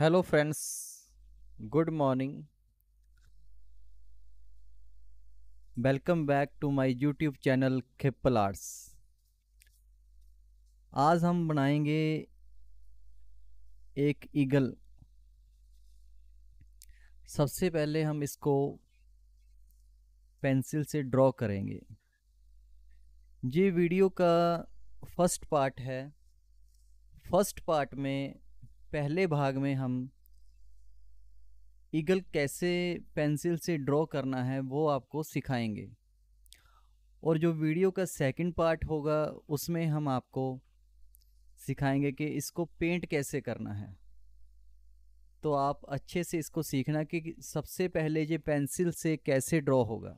hello friends good morning welcome back to my YouTube channel Khippal Arts आज हम बनाएंगे एक ईगल सबसे पहले हम इसको पेंसिल से ड्रॉ करेंगे ये वीडियो का फर्स्ट पार्ट है फर्स्ट पार्ट में पहले भाग में हम ईगल कैसे पेंसिल से ड्रॉ करना है वो आपको सिखाएंगे और जो वीडियो का सेकंड पार्ट होगा उसमें हम आपको सिखाएंगे कि इसको पेंट कैसे करना है तो आप अच्छे से इसको सीखना कि सबसे पहले ये पेंसिल से कैसे ड्रॉ होगा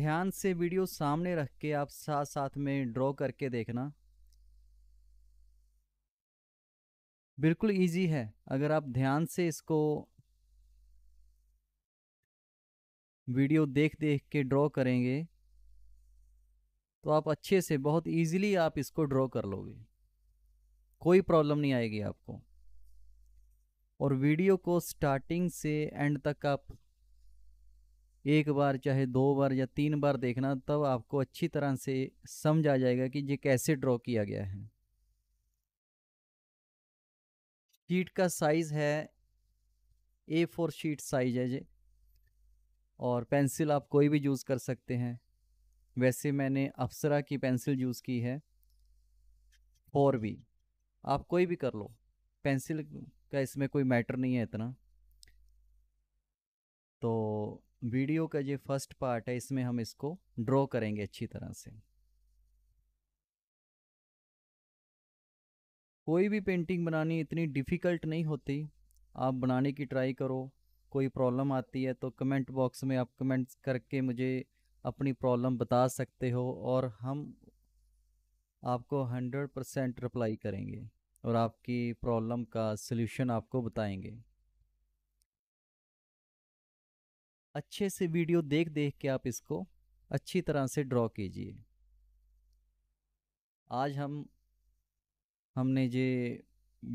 ध्यान से वीडियो सामने रख के आप साथ साथ में ड्रॉ करके देखना बिल्कुल इजी है अगर आप ध्यान से इसको वीडियो देख देख के ड्रॉ करेंगे तो आप अच्छे से बहुत इजीली आप इसको ड्रॉ कर लोगे कोई प्रॉब्लम नहीं आएगी आपको और वीडियो को स्टार्टिंग से एंड तक आप एक बार चाहे दो बार या तीन बार देखना तब आपको अच्छी तरह से समझ आ जाएगा कि ये कैसे ड्रॉ किया गया है शीट का साइज़ है ए फोर शीट साइज है ये और पेंसिल आप कोई भी यूज़ कर सकते हैं वैसे मैंने अप्सरा की पेंसिल यूज़ की है फोर बी आप कोई भी कर लो पेंसिल का इसमें कोई मैटर नहीं है इतना तो वीडियो का ये फर्स्ट पार्ट है इसमें हम इसको ड्रॉ करेंगे अच्छी तरह से कोई भी पेंटिंग बनानी इतनी डिफ़िकल्ट नहीं होती आप बनाने की ट्राई करो कोई प्रॉब्लम आती है तो कमेंट बॉक्स में आप कमेंट्स करके मुझे अपनी प्रॉब्लम बता सकते हो और हम आपको हंड्रेड परसेंट रिप्लाई करेंगे और आपकी प्रॉब्लम का सलूशन आपको बताएंगे अच्छे से वीडियो देख देख के आप इसको अच्छी तरह से ड्रॉ कीजिए आज हम हमने ये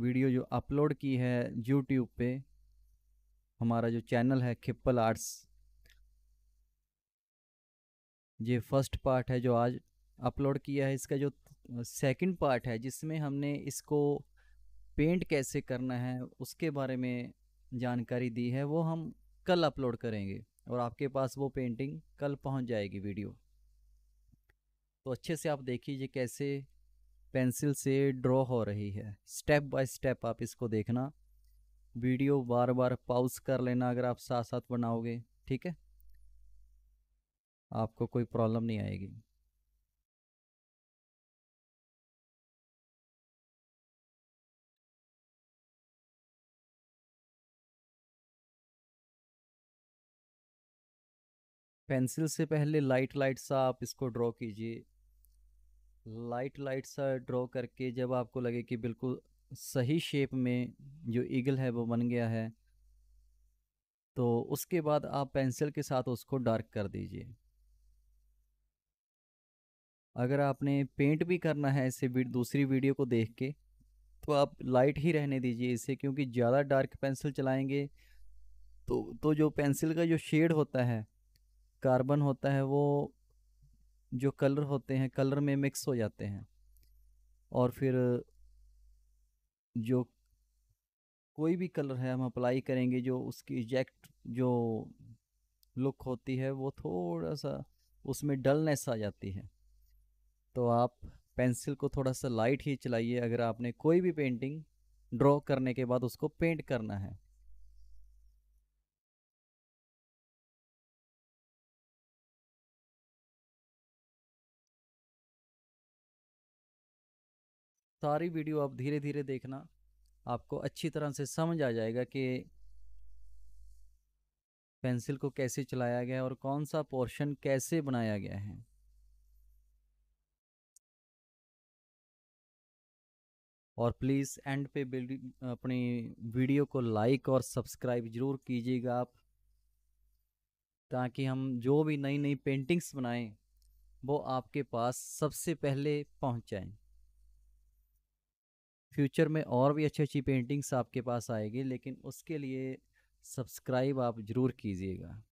वीडियो जो अपलोड की है यूट्यूब पे हमारा जो चैनल है खिप्पल आर्ट्स ये फर्स्ट पार्ट है जो आज अपलोड किया है इसका जो सेकंड पार्ट है जिसमें हमने इसको पेंट कैसे करना है उसके बारे में जानकारी दी है वो हम कल अपलोड करेंगे और आपके पास वो पेंटिंग कल पहुंच जाएगी वीडियो तो अच्छे से आप देखिए कैसे पेंसिल से ड्रॉ हो रही है स्टेप बाय स्टेप आप इसको देखना वीडियो बार बार पाउज कर लेना अगर आप साथ साथ बनाओगे ठीक है आपको कोई प्रॉब्लम नहीं आएगी पेंसिल से पहले लाइट लाइट सा आप इसको ड्रॉ कीजिए लाइट लाइट सा ड्रॉ करके जब आपको लगे कि बिल्कुल सही शेप में जो ईगल है वो बन गया है तो उसके बाद आप पेंसिल के साथ उसको डार्क कर दीजिए अगर आपने पेंट भी करना है इसे दूसरी वीडियो को देख के तो आप लाइट ही रहने दीजिए इसे क्योंकि ज़्यादा डार्क पेंसिल चलाएंगे तो तो जो पेंसिल का जो शेड होता है कार्बन होता है वो जो कलर होते हैं कलर में मिक्स हो जाते हैं और फिर जो कोई भी कलर है हम अप्लाई करेंगे जो उसकी इजेक्ट जो लुक होती है वो थोड़ा सा उसमें डलनेस आ जाती है तो आप पेंसिल को थोड़ा सा लाइट ही चलाइए अगर आपने कोई भी पेंटिंग ड्रॉ करने के बाद उसको पेंट करना है सारी वीडियो आप धीरे धीरे देखना आपको अच्छी तरह से समझ आ जाएगा कि पेंसिल को कैसे चलाया गया और कौन सा पोर्शन कैसे बनाया गया है और प्लीज़ एंड पे अपनी वीडियो को लाइक और सब्सक्राइब ज़रूर कीजिएगा आप ताकि हम जो भी नई नई पेंटिंग्स बनाएं वो आपके पास सबसे पहले पहुंच जाएं फ्यूचर में और भी अच्छी अच्छी पेंटिंग्स आपके पास आएगी लेकिन उसके लिए सब्सक्राइब आप ज़रूर कीजिएगा